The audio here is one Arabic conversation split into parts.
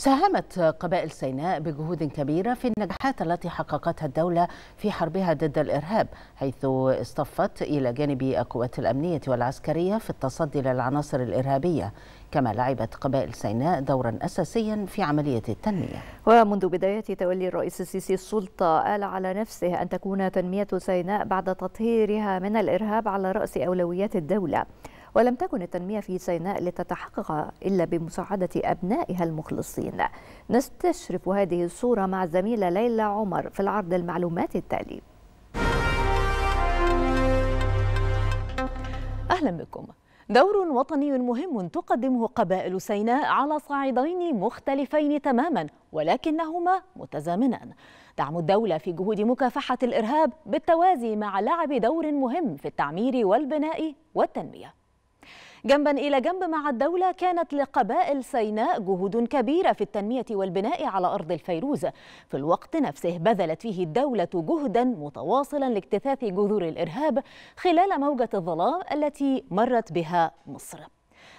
ساهمت قبائل سيناء بجهود كبيرة في النجاحات التي حققتها الدولة في حربها ضد الإرهاب حيث اصطفت إلى جانب القوات الأمنية والعسكرية في التصدي للعناصر الإرهابية كما لعبت قبائل سيناء دورا أساسيا في عملية التنمية ومنذ بداية تولي الرئيس السيسي السلطة قال على نفسه أن تكون تنمية سيناء بعد تطهيرها من الإرهاب على رأس أولويات الدولة ولم تكن التنمية في سيناء لتتحقق إلا بمساعدة أبنائها المخلصين نستشرف هذه الصورة مع الزميلة ليلى عمر في العرض المعلومات التالي أهلا بكم دور وطني مهم تقدمه قبائل سيناء على صعيدين مختلفين تماما ولكنهما متزامنان دعم الدولة في جهود مكافحة الإرهاب بالتوازي مع لعب دور مهم في التعمير والبناء والتنمية جنبا إلى جنب مع الدولة كانت لقبائل سيناء جهود كبيرة في التنمية والبناء على أرض الفيروز في الوقت نفسه بذلت فيه الدولة جهدا متواصلا لاكتثاث جذور الإرهاب خلال موجة الظلام التي مرت بها مصر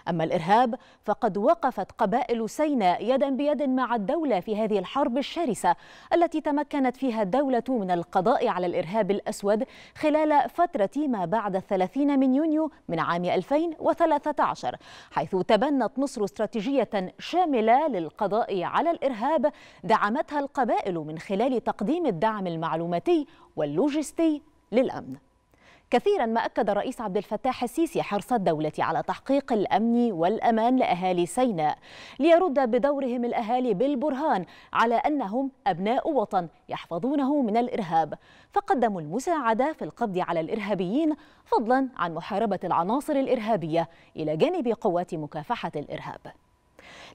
أما الإرهاب فقد وقفت قبائل سيناء يدا بيد مع الدولة في هذه الحرب الشرسة التي تمكنت فيها الدولة من القضاء على الإرهاب الأسود خلال فترة ما بعد الثلاثين من يونيو من عام 2013 حيث تبنت مصر استراتيجية شاملة للقضاء على الإرهاب دعمتها القبائل من خلال تقديم الدعم المعلوماتي واللوجستي للأمن كثيرا ما أكد الرئيس عبد الفتاح السيسي حرص الدولة على تحقيق الأمن والأمان لأهالي سيناء ليرد بدورهم الأهالي بالبرهان على أنهم أبناء وطن يحفظونه من الإرهاب فقدموا المساعدة في القبض على الإرهابيين فضلا عن محاربة العناصر الإرهابية إلى جانب قوات مكافحة الإرهاب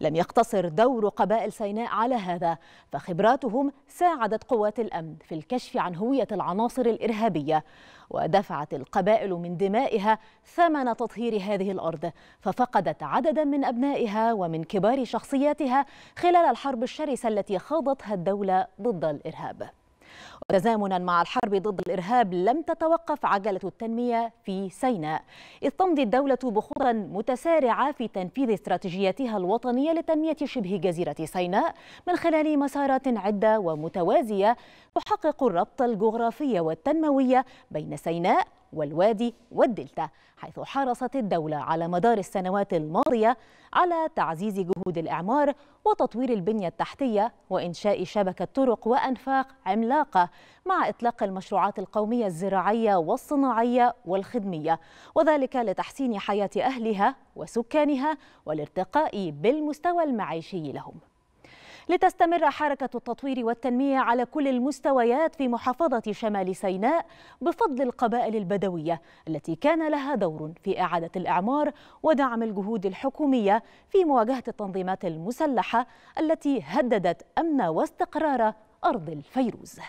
لم يقتصر دور قبائل سيناء على هذا فخبراتهم ساعدت قوات الأمن في الكشف عن هوية العناصر الإرهابية ودفعت القبائل من دمائها ثمن تطهير هذه الأرض ففقدت عددا من أبنائها ومن كبار شخصياتها خلال الحرب الشرسة التي خاضتها الدولة ضد الإرهاب وتزامنا مع الحرب ضد الإرهاب لم تتوقف عجلة التنمية في سيناء إذ تمضي الدولة بخطى متسارعة في تنفيذ استراتيجيتها الوطنية لتنمية شبه جزيرة سيناء من خلال مسارات عدة ومتوازية تحقق الربط الجغرافي والتنموي بين سيناء والوادي والدلتا حيث حرصت الدولة على مدار السنوات الماضية على تعزيز جهود الإعمار وتطوير البنية التحتية وإنشاء شبكة طرق وأنفاق عملاقة مع إطلاق المشروعات القومية الزراعية والصناعية والخدمية وذلك لتحسين حياة أهلها وسكانها والارتقاء بالمستوى المعيشي لهم لتستمر حركة التطوير والتنمية على كل المستويات في محافظة شمال سيناء بفضل القبائل البدوية التي كان لها دور في إعادة الإعمار ودعم الجهود الحكومية في مواجهة التنظيمات المسلحة التي هددت أمن واستقرار أرض الفيروز